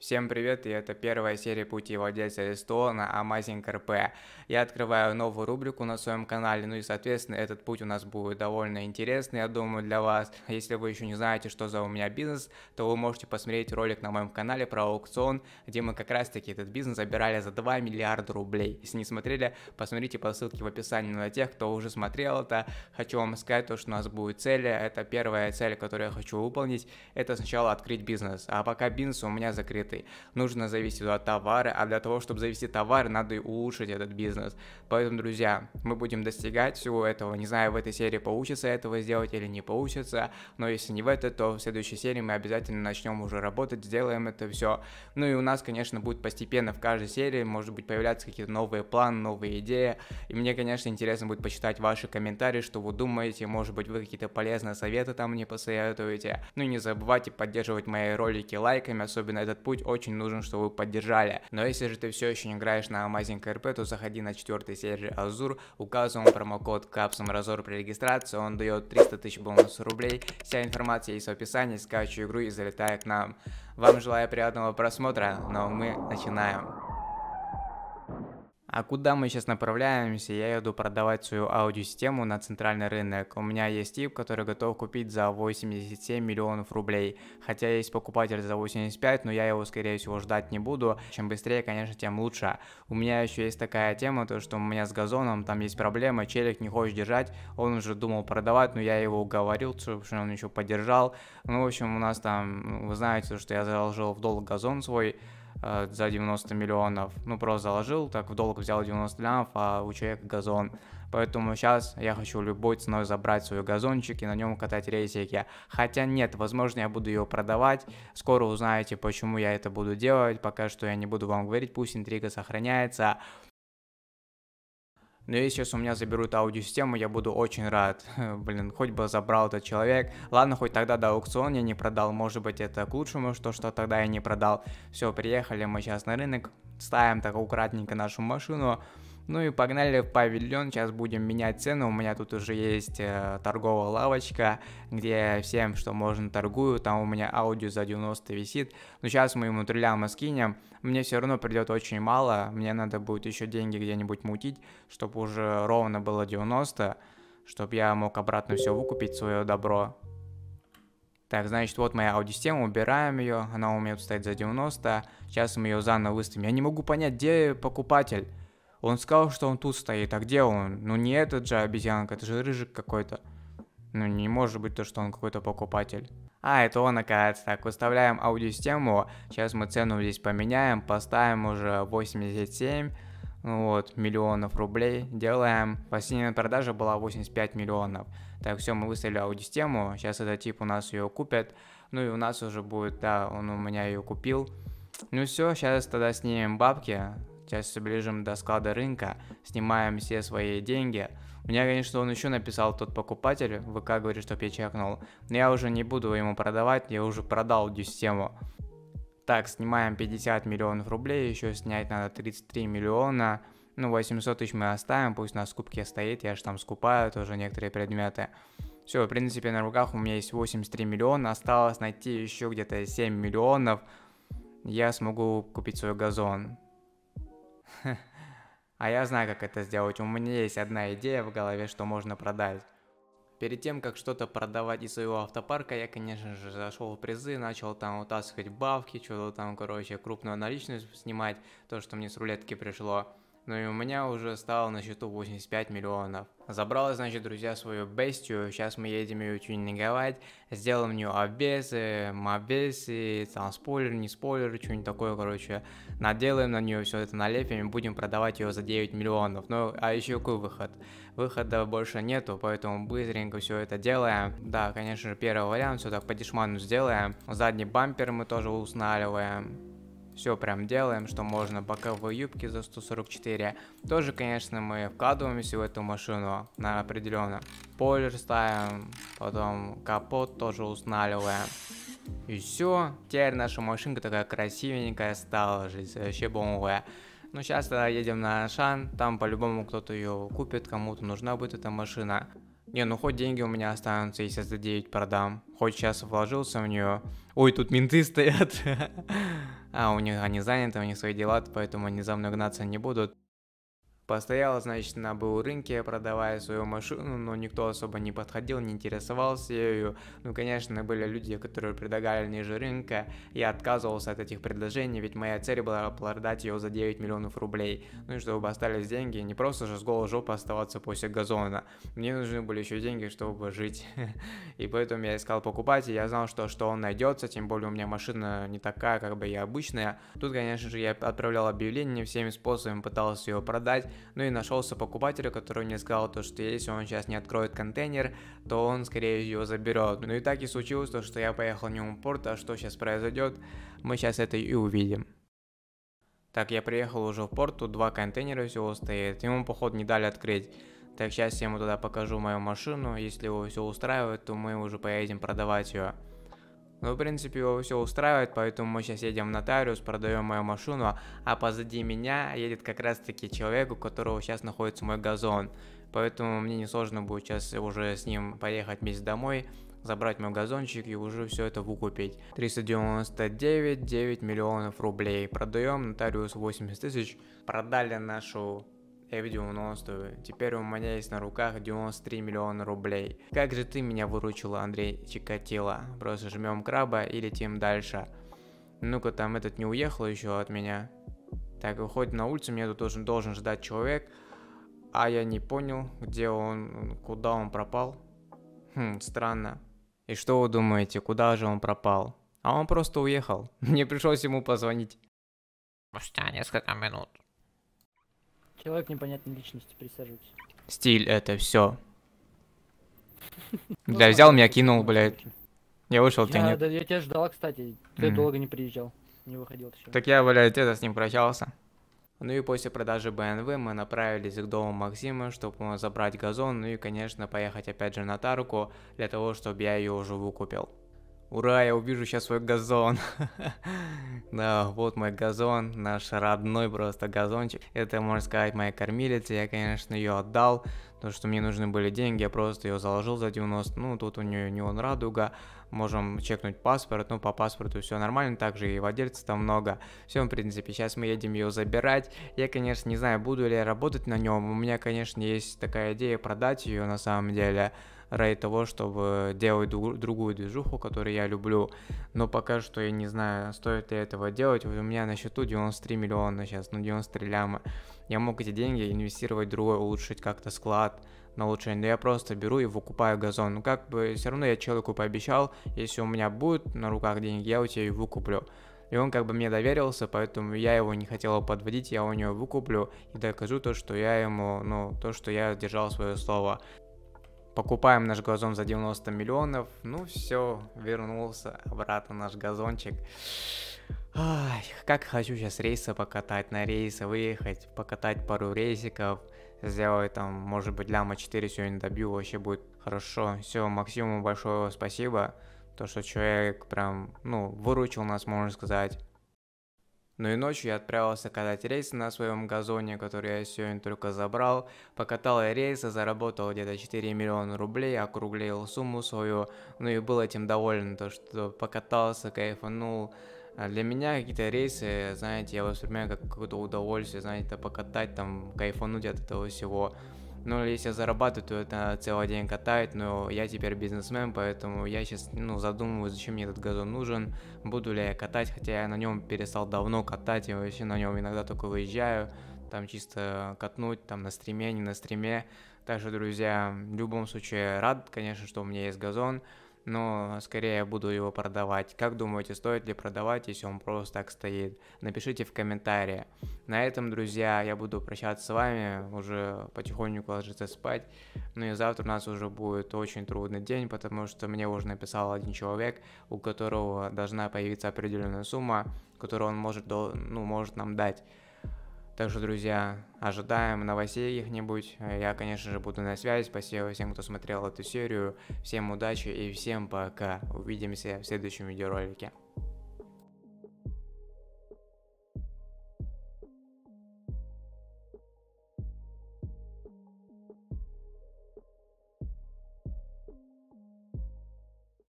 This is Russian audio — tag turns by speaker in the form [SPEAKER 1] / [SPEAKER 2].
[SPEAKER 1] Всем привет, и это первая серия «Пути владельца СТО» на а Amazing RP. Я открываю новую рубрику на своем канале, ну и, соответственно, этот путь у нас будет довольно интересный, я думаю, для вас. Если вы еще не знаете, что за у меня бизнес, то вы можете посмотреть ролик на моем канале про аукцион, где мы как раз-таки этот бизнес забирали за 2 миллиарда рублей. Если не смотрели, посмотрите по ссылке в описании. Но для тех, кто уже смотрел это, хочу вам сказать то, что у нас будет цель. Это первая цель, которую я хочу выполнить, это сначала открыть бизнес. А пока бизнес у меня закрыт открытый. Нужно завести туда товары, а для того, чтобы завести товары, надо и улучшить этот бизнес. Поэтому, друзья, мы будем достигать всего этого. Не знаю, в этой серии получится этого сделать или не получится, но если не в этой, то в следующей серии мы обязательно начнем уже работать, сделаем это все. Ну и у нас, конечно, будет постепенно в каждой серии, может быть, появляться какие-то новые планы, новые идеи. И мне, конечно, интересно будет почитать ваши комментарии, что вы думаете, может быть, вы какие-то полезные советы там мне посоветуете. Ну и не забывайте поддерживать мои ролики лайками, особенно этот путь быть очень нужен, чтобы вы поддержали. Но если же ты все еще не играешь на Amazing RP, то заходи на четвертый сервер Azure, указываем промокод Капсом Разор при регистрации, он дает 300 тысяч бонусов рублей. Вся информация есть в описании, скачивай игру и залетай к нам. Вам желаю приятного просмотра, но мы начинаем. А куда мы сейчас направляемся? Я иду продавать свою аудиосистему на центральный рынок. У меня есть тип, который готов купить за 87 миллионов рублей. Хотя есть покупатель за 85, но я его, скорее всего, ждать не буду. Чем быстрее, конечно, тем лучше. У меня еще есть такая тема, то что у меня с газоном там есть проблема, челик не хочет держать. Он уже думал продавать, но я его уговорил, что он еще поддержал. Ну, в общем, у нас там, вы знаете, что я заложил в долг газон свой э, за 90 миллионов. Ну, просто заложил, так в долг взял 90 лямов, а у человека газон. Поэтому сейчас я хочу любой ценой забрать свой газончик и на нем катать рейсики. Хотя нет, возможно, я буду ее продавать. Скоро узнаете, почему я это буду делать. Пока что я не буду вам говорить, пусть интрига сохраняется. Но ну если сейчас у меня заберут аудиосистему, я буду очень рад. Блин, хоть бы забрал этот человек. Ладно, хоть тогда до аукциона я не продал. Может быть, это к лучшему, что, что тогда я не продал. Все, приехали мы сейчас на рынок. Ставим так аккуратненько нашу машину. Ну и погнали в павильон, сейчас будем менять цену. У меня тут уже есть э, торговая лавочка, где всем, что можно, торгую. Там у меня аудио за 90 висит. Но сейчас мы ему триллиама скинем. Мне все равно придет очень мало. Мне надо будет еще деньги где-нибудь мутить, чтобы уже ровно было 90, чтобы я мог обратно все выкупить, свое добро. Так, значит, вот моя аудиосистема, убираем ее, она у меня тут стоит за 90, сейчас мы ее заново выставим. Я не могу понять, где покупатель. Он сказал, что он тут стоит, а где он? Ну не этот же обезьянка, это же рыжик какой-то. Ну не может быть то, что он какой-то покупатель. А, это он, оказывается. Так, выставляем аудиосистему. Сейчас мы цену здесь поменяем, поставим уже 87 ну вот, миллионов рублей. Делаем. Последняя продажа была 85 миллионов. Так, все, мы выставили аудиосистему. Сейчас этот тип у нас ее купит. Ну и у нас уже будет, да, он у меня ее купил. Ну все, сейчас тогда снимем бабки, Сейчас все ближем до склада рынка, снимаем все свои деньги. У меня, конечно, он еще написал тот покупатель, ВК говорит, чтоб я чекнул. Но я уже не буду ему продавать, я уже продал систему. Так, снимаем 50 миллионов рублей, еще снять надо 33 миллиона. Ну, 800 тысяч мы оставим, пусть на скупке стоит, я же там скупаю тоже некоторые предметы. Все, в принципе, на руках у меня есть 83 миллиона, осталось найти еще где-то 7 миллионов, я смогу купить свой газон. А я знаю, как это сделать. У меня есть одна идея в голове, что можно продать. Перед тем, как что-то продавать из своего автопарка, я, конечно же, зашел в призы, начал там утаскивать бабки, что-то там, короче, крупную наличность снимать, то, что мне с рулетки пришло. Ну и у меня уже стало на счету 85 миллионов. Забрал, значит, друзья, свою бестию. Сейчас мы едем ее тюнинговать. Сделаем нее обвесы, мобесы, там спойлер, не спойлер, что-нибудь такое, короче. Наделаем на нее все это, налепим и будем продавать ее за 9 миллионов. Ну, а еще какой выход? Выхода больше нету, поэтому быстренько все это делаем. Да, конечно же, первый вариант, все так по дешману сделаем. Задний бампер мы тоже устанавливаем все прям делаем, что можно, боковые юбки за 144. Тоже, конечно, мы вкладываемся в эту машину на определенно. Полер ставим, потом капот тоже устанавливаем. И все, теперь наша машинка такая красивенькая стала, жизнь вообще бомбовая. Ну сейчас тогда едем на Шан, там по-любому кто-то ее купит, кому-то нужна будет эта машина. Не, ну хоть деньги у меня останутся, если за 9 продам. Хоть сейчас вложился в нее. Ой, тут менты стоят. а у них они заняты, у них свои дела, поэтому они за мной гнаться не будут. Постояла, значит, на был рынке, продавая свою машину, но никто особо не подходил, не интересовался ею. Ну, конечно, были люди, которые предлагали ниже рынка. Я отказывался от этих предложений, ведь моя цель была продать ее за 9 миллионов рублей. Ну и чтобы остались деньги, не просто же с голой жопы оставаться после газона. Мне нужны были еще деньги, чтобы жить. И поэтому я искал покупателя, я знал, что, что он найдется, тем более у меня машина не такая, как бы я обычная. Тут, конечно же, я отправлял объявление всеми способами, пытался ее продать, ну и нашелся покупатель, который мне сказал то, что если он сейчас не откроет контейнер, то он скорее ее заберет. Ну и так и случилось то, что я поехал в нему в порт, а что сейчас произойдет, мы сейчас это и увидим. Так, я приехал уже в порт, тут два контейнера всего стоит, ему походу не дали открыть. Так, сейчас я ему туда покажу мою машину, если его все устраивает, то мы уже поедем продавать ее. Ну, в принципе, его все устраивает, поэтому мы сейчас едем в нотариус, продаем мою машину, а позади меня едет как раз-таки человек, у которого сейчас находится мой газон. Поэтому мне не сложно будет сейчас уже с ним поехать вместе домой, забрать мой газончик и уже все это выкупить. 399, 9 миллионов рублей. Продаем нотариус 80 тысяч. Продали нашу я видел 90 Теперь у меня есть на руках 93 миллиона рублей. Как же ты меня выручила, Андрей Чикатило? Просто жмем краба и летим дальше. Ну-ка, там этот не уехал еще от меня. Так, выходит на улицу, меня тут должен, должен ждать человек. А я не понял, где он, куда он пропал. Хм, странно. И что вы думаете, куда же он пропал? А он просто уехал. Мне пришлось ему позвонить. Спустя несколько минут Человек непонятной личности, присаживайтесь. Стиль это все. Ну, Бля, взял меня, кинул, блядь. Я вышел, ты нет. Я тебя ждал, кстати. Ты долго не приезжал. Не выходил еще. Так я, блядь, это с ним прощался. Ну и после продажи БНВ мы направились к дому Максима, чтобы забрать газон, ну и, конечно, поехать опять же на Тарку, для того, чтобы я ее уже выкупил. Ура, я увижу сейчас свой газон. да, вот мой газон, наш родной просто газончик. Это, можно сказать, моя кормилица. Я, конечно, ее отдал, потому что мне нужны были деньги. Я просто ее заложил за 90. Ну, тут у нее не он радуга. Можем чекнуть паспорт. Ну, по паспорту все нормально. Также и владельцев там много. Все, в принципе, сейчас мы едем ее забирать. Я, конечно, не знаю, буду ли я работать на нем. У меня, конечно, есть такая идея продать ее на самом деле ради того, чтобы делать другую движуху, которую я люблю. Но пока что я не знаю, стоит ли этого делать. У меня на счету 93 миллиона сейчас, ну 93 ляма. Я мог эти деньги инвестировать в другое, улучшить как-то склад, на улучшение, но я просто беру и выкупаю газон. Ну как бы все равно я человеку пообещал, если у меня будет на руках деньги, я у тебя и выкуплю. И он как бы мне доверился, поэтому я его не хотел подводить, я у него выкуплю и докажу то, что я ему, ну, то, что я держал свое слово покупаем наш газон за 90 миллионов, ну все, вернулся обратно наш газончик. Ай, как хочу сейчас рейсы покатать, на рейсы выехать, покатать пару рейсиков, сделаю там, может быть, ляма 4 сегодня добью, вообще будет хорошо. Все, Максиму большое спасибо, то, что человек прям, ну, выручил нас, можно сказать но и ночью я отправился катать рейсы на своем газоне, который я сегодня только забрал. Покатал я рейсы, заработал где-то 4 миллиона рублей, округлил сумму свою, ну и был этим доволен, то что покатался, кайфанул. А для меня какие-то рейсы, знаете, я воспринимаю как какое-то удовольствие, знаете, покатать там, кайфануть от этого всего. Ну, если я зарабатываю, то это целый день катает, но я теперь бизнесмен, поэтому я сейчас, ну, задумываю, зачем мне этот газон нужен, буду ли я катать, хотя я на нем перестал давно катать, я вообще на нем иногда только выезжаю, там чисто катнуть, там на стриме, не на стриме. Также, друзья, в любом случае рад, конечно, что у меня есть газон, но скорее я буду его продавать. Как думаете, стоит ли продавать, если он просто так стоит? Напишите в комментарии. На этом, друзья, я буду прощаться с вами, уже потихоньку ложиться спать. Ну и завтра у нас уже будет очень трудный день, потому что мне уже написал один человек, у которого должна появиться определенная сумма, которую он может, ну, может нам дать также друзья, ожидаем новостей каких-нибудь. Я, конечно же, буду на связи. Спасибо всем, кто смотрел эту серию. Всем удачи и всем пока. Увидимся в следующем видеоролике.